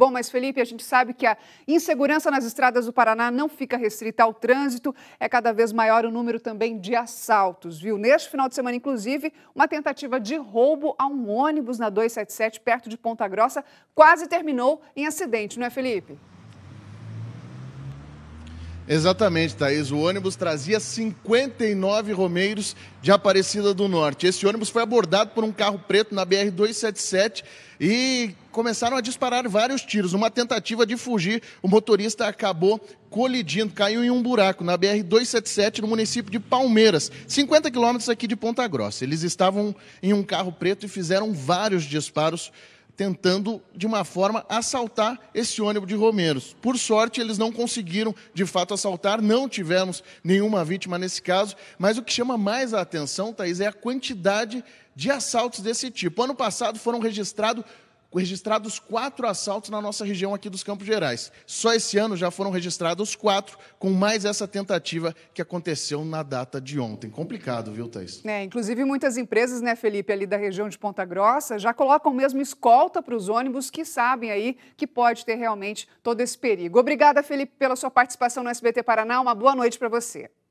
Bom, mas Felipe, a gente sabe que a insegurança nas estradas do Paraná não fica restrita ao trânsito, é cada vez maior o número também de assaltos, viu? Neste final de semana, inclusive, uma tentativa de roubo a um ônibus na 277, perto de Ponta Grossa, quase terminou em acidente, não é, Felipe? Exatamente, Thaís. O ônibus trazia 59 romeiros de Aparecida do Norte. Esse ônibus foi abordado por um carro preto na BR-277 e começaram a disparar vários tiros. Uma tentativa de fugir, o motorista acabou colidindo, caiu em um buraco na BR-277 no município de Palmeiras, 50 quilômetros aqui de Ponta Grossa. Eles estavam em um carro preto e fizeram vários disparos tentando, de uma forma, assaltar esse ônibus de Romeiros. Por sorte, eles não conseguiram, de fato, assaltar, não tivemos nenhuma vítima nesse caso, mas o que chama mais a atenção, Thaís, é a quantidade de assaltos desse tipo. Ano passado foram registrados registrados quatro assaltos na nossa região aqui dos Campos Gerais. Só esse ano já foram registrados quatro, com mais essa tentativa que aconteceu na data de ontem. Complicado, viu, Thais? É, inclusive, muitas empresas, né, Felipe, ali da região de Ponta Grossa, já colocam mesmo escolta para os ônibus que sabem aí que pode ter realmente todo esse perigo. Obrigada, Felipe, pela sua participação no SBT Paraná. Uma boa noite para você.